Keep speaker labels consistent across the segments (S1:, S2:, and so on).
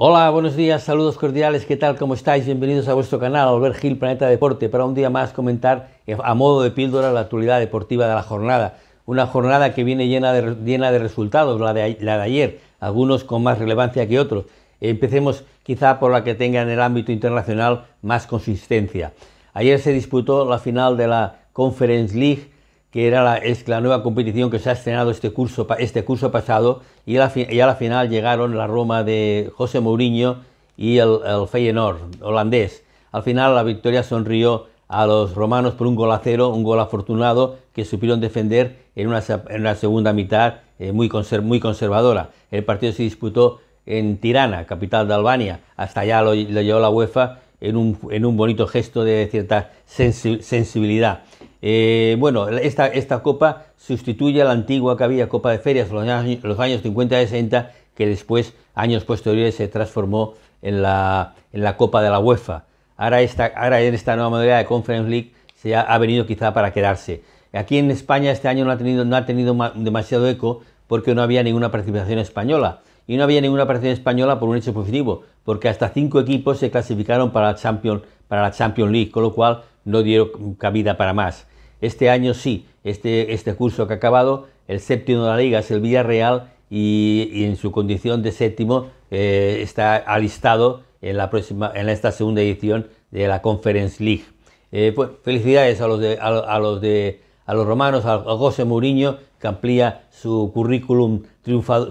S1: Hola, buenos días, saludos cordiales, ¿qué tal? ¿Cómo estáis? Bienvenidos a vuestro canal, Albert Gil, Planeta Deporte, para un día más comentar a modo de píldora la actualidad deportiva de la jornada. Una jornada que viene llena de, resultados, la de, la de ayer, algunos con más relevancia que otros. Empecemos quizá por la que tenga en el ámbito internacional más consistencia. Ayer se disputó la final de la Conference League que era la, es la nueva competición que se ha estrenado este curso, este curso pasado, y a, la, final llegaron la Roma de José Mourinho y el, Feyenoord holandés. Al final la victoria sonrió a los romanos por un gol a cero, un gol afortunado que supieron defender en una, segunda mitad eh, muy, muy conservadora. El partido se disputó en Tirana, capital de Albania. Hasta allá lo, llevó la UEFA en un, bonito gesto de cierta sensibilidad. Eh, bueno, esta, copa sustituye a la antigua que había Copa de Ferias los años, los años 50 y 60, que después, años posteriores, se transformó en la, Copa de la UEFA. Ahora, esta, ahora en esta nueva modalidad de Conference League ha, venido quizá para quedarse. Aquí en España este año no ha tenido, demasiado eco porque no había ninguna participación española. Y no había ninguna participación española por un hecho positivo, porque hasta cinco equipos se clasificaron para la para la Champions League, con lo cual no dieron cabida para más. Este año sí, este, este curso que ha acabado, el séptimo de la liga es el Villarreal y, en su condición de séptimo eh, está alistado en, la próxima, en esta segunda edición de la Conference League. Eh, pues, felicidades a los, de, a, los de, a los romanos, a, José Mourinho, que amplía su currículum,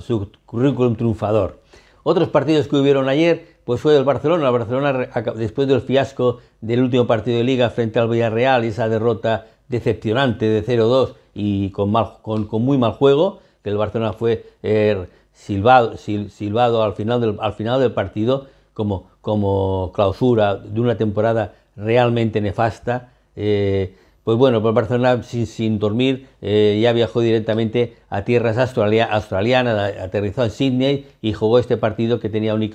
S1: su currículum triunfador. Otros partidos que hubieron ayer, pues fue el Barcelona. El Barcelona, después del fiasco del último partido de liga frente al Villarreal y esa derrota decepcionante de 0-2 y con, muy mal juego, que el Barcelona fue eh, silbado, al, final del, al final del partido como, clausura de una temporada realmente nefasta. Eh, pues bueno, el pues Barcelona sin, dormir eh, ya viajó directamente a tierras australianas, aterrizó en Sydney y jugó este partido que tenía un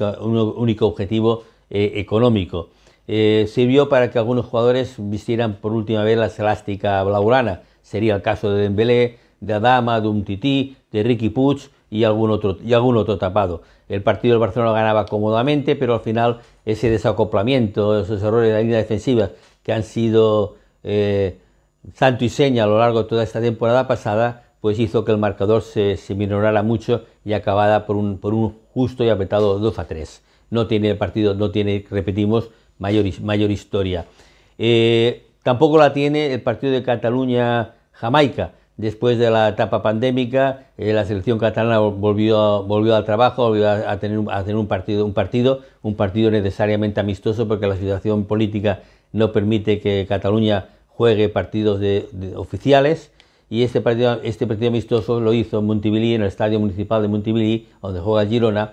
S1: único objetivo económico. Eh, sirvió para que algunos jugadores vistieran por última vez la celástica blaugrana. Sería el caso de Dembélé, de Adama, de Umtiti, de Ricky Puig y algún, otro, y algún otro tapado. El partido del Barcelona ganaba cómodamente, pero al final ese desacoplamiento, esos errores de la línea defensiva que han sido eh, santo y seña a lo largo de toda esta temporada pasada, pues hizo que el marcador se, se minorara mucho y acabara por un, por un justo y apretado 2 a 3. No tiene el partido, no tiene, repetimos, mayor, historia. Eh, tampoco la tiene el partido de Cataluña-Jamaica. Después de la etapa pandémica, eh, la selección catalana volvió, al trabajo, volvió a, tener, un partido, un partido, un partido necesariamente amistoso porque la situación política no permite que Cataluña juegue partidos oficiales y este, este partido, amistoso lo hizo en en el Estadio Municipal de Montivilí, donde juega Girona,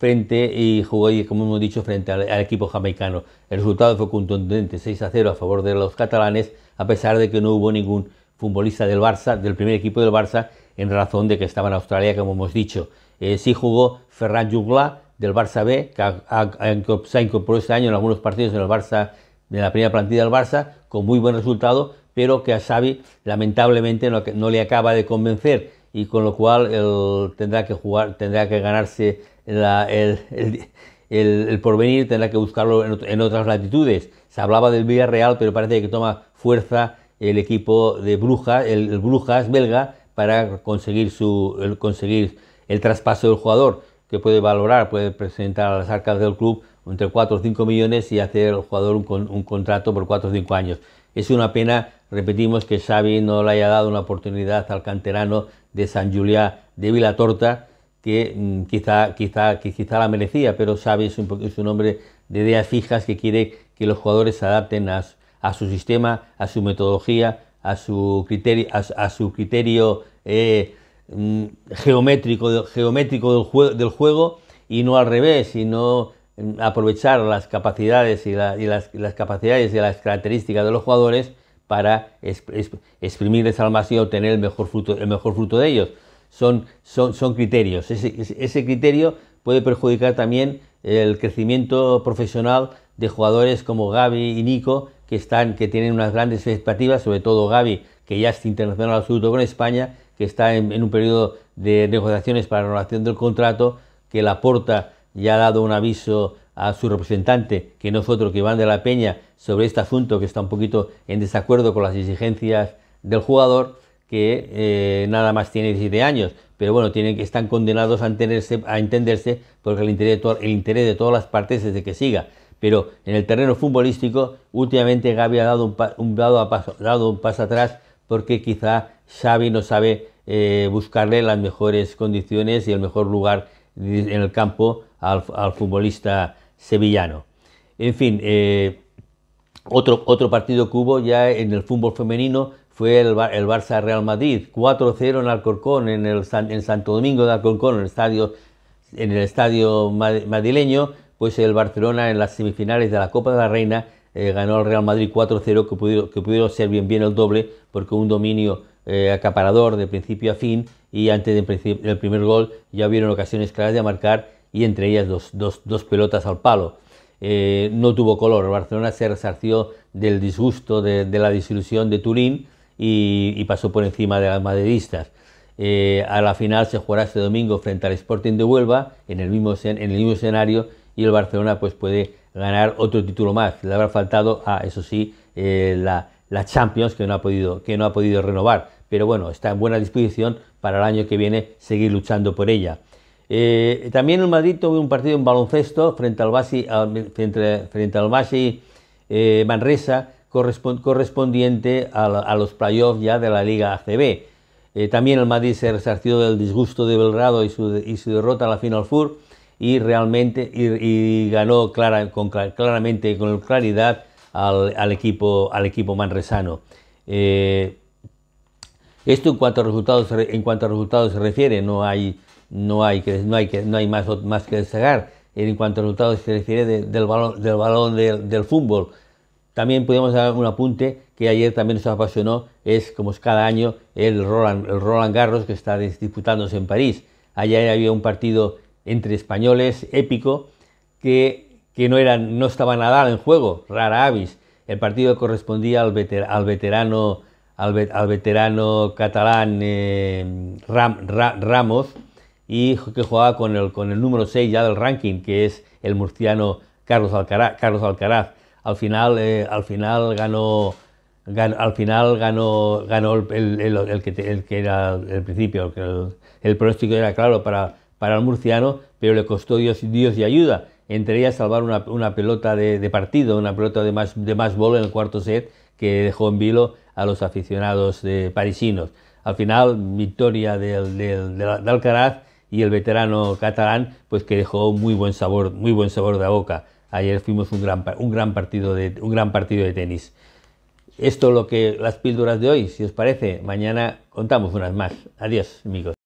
S1: frente y jugó, como hemos dicho, frente al, equipo jamaicano. El resultado fue contundente, 6 a 0 a favor de los catalanes, a pesar de que no hubo ningún futbolista del Barça, del primer equipo del Barça, en razón de que estaba en Australia, como hemos dicho. Eh, sí jugó Ferran Jugla del Barça B, que ha ha incorporado este año en algunos partidos en Barça, de la primera plantilla del Barça, con muy buen resultado, pero que a Xavi lamentablemente no, le acaba de convencer y con lo cual tendrá que jugar, tendrá que ganarse el, porvenir tendrá que buscarlo en, otras latitudes. Se hablaba del Villarreal, pero parece que toma fuerza el equipo de Brujas, el, Brujas belga, para conseguir, conseguir el traspaso del jugador, que puede valorar, puede presentar a las arcas del club entre 4 o 5 millones y hacer al jugador un, contrato por 4 o 5 años. Es una pena, repetimos, que Xavi no le haya dado una oportunidad al canterano de San Julia de Vilatorta, que mm, quizá, quizá, quizá la merecía, pero Xavi es un, hombre de ideas fijas que quiere que los jugadores se adapten a, su sistema, a su metodología, a su criterio, a, su criterio eh, mm, geométrico, geométrico del, juego, del juego y no al revés, sino mm, aprovechar las capacidades y, las, capacidades y las características de los jugadores para exprimirles al máximo y obtener el mejor el mejor fruto de ellos son, criterios. Ese, criterio puede perjudicar también el crecimiento profesional de jugadores como Gaby y Nico, que, están, que tienen unas grandes expectativas, sobre todo Gaby, que ya es internacional absoluto con España, que está en, un periodo de negociaciones para la renovación del contrato, que la porta ya ha dado un aviso a su representante, que no fue otro que Iván de la Peña, sobre este asunto que está un poquito en desacuerdo con las exigencias del jugador que eh, nada más tiene 17 años, pero bueno, tienen, están condenados a entenderse, porque el interés, de el interés de todas las partes es de que siga. Pero en el terreno futbolístico, últimamente Gaby ha dado un, dado paso, un paso atrás porque quizá Xavi no sabe eh, buscarle las mejores condiciones y el mejor lugar en el campo al, futbolista sevillano. En fin, eh, otro, otro partido que hubo ya en el fútbol femenino fue el, Barça Real Madrid, 4-0 en Alcorcón, en, el Santo Domingo de Alcorcón, en el estadio, en el estadio madrileño, pues el Barcelona en las semifinales de la Copa de la Reina eh, ganó al Real Madrid 4-0, que pudieron, que ser bien bien el doble, porque un dominio eh, acaparador de principio a fin, y antes del primer gol ya vieron ocasiones claras de marcar, y entre ellas dos, pelotas al palo. Eh, no tuvo color, el Barcelona se resarció del disgusto, de, de la desilusión de Turín, y, pasó por encima de las madridistas. Eh, a la final se jugará este domingo frente al Sporting de Huelva en el mismo, en el mismo escenario y el Barcelona pues puede ganar otro título más. Le habrá faltado a, ah, eso sí, eh, la, la, Champions que no, ha podido, que no ha podido renovar. Pero bueno, está en buena disposición para el año que viene seguir luchando por ella. Eh, también en Madrid tuvo un partido en baloncesto frente al Basi, ah, al Manresa correspondiente a, los playoffs ya de la Liga ACB. Eh, también el Madrid se resarció del disgusto de Belgrado y su, derrota a la Final Four y realmente y, y ganó clara, con, claramente con claridad al, equipo, al equipo manresano. Eh, esto en cuanto a resultados, en cuanto a resultados se refiere, no hay, no hay, que, no hay, más, más que desagar. En cuanto a resultados se refiere del balón, del, balón del fútbol, también podemos dar un apunte que ayer también nos apasionó, es como es cada año el Roland, Garros que está disputándose en París. Ayer había un partido entre españoles épico que, que no, era, no estaba nada en juego, rara avis. El partido correspondía al, veterano al, veterano catalán eh, Ramos y que jugaba con el, con el número 6 ya del ranking, que es el murciano Carlos Alcaraz al final, eh, al final ganó, al final ganó, el, que, era el principio, el, el pronóstico era claro para, el murciano, pero le costó Dios, Dios y ayuda, entre ellas salvar una, pelota de, partido, una pelota de más, de en el cuarto set que dejó en vilo a los aficionados parisinos. Al final, victoria de Alcaraz y el veterano catalán, pues que dejó muy buen sabor, muy buen sabor de boca. Ayer fuimos un gran, un gran, partido, de, un gran partido de tenis. Esto lo que las píldoras de hoy, si os parece, mañana contamos unas más. Adiós, amigos.